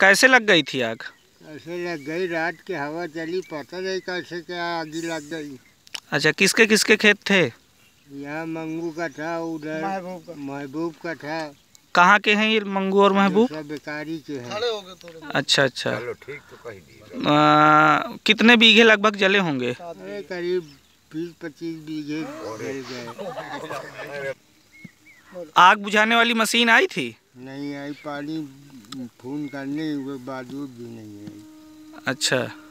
कैसे लग गई थी आग कैसे लग गई रात की हवा चली पता नहीं कैसे क्या आग लग गई अच्छा किसके किसके खेत थे यहाँ मंगू का था उधर महबूब का था कहाँ के हैं ये मंगू और महबूब बेकारी के हैं अच्छा अच्छा चलो ठीक तो कही कितने बीघे लगभग जले होंगे करीब बीस पच्चीस बीघे जल गए आग बुझाने वाली मशीन आई थी नहीं आई पानी फोन करने के बावजूद भी नहीं है अच्छा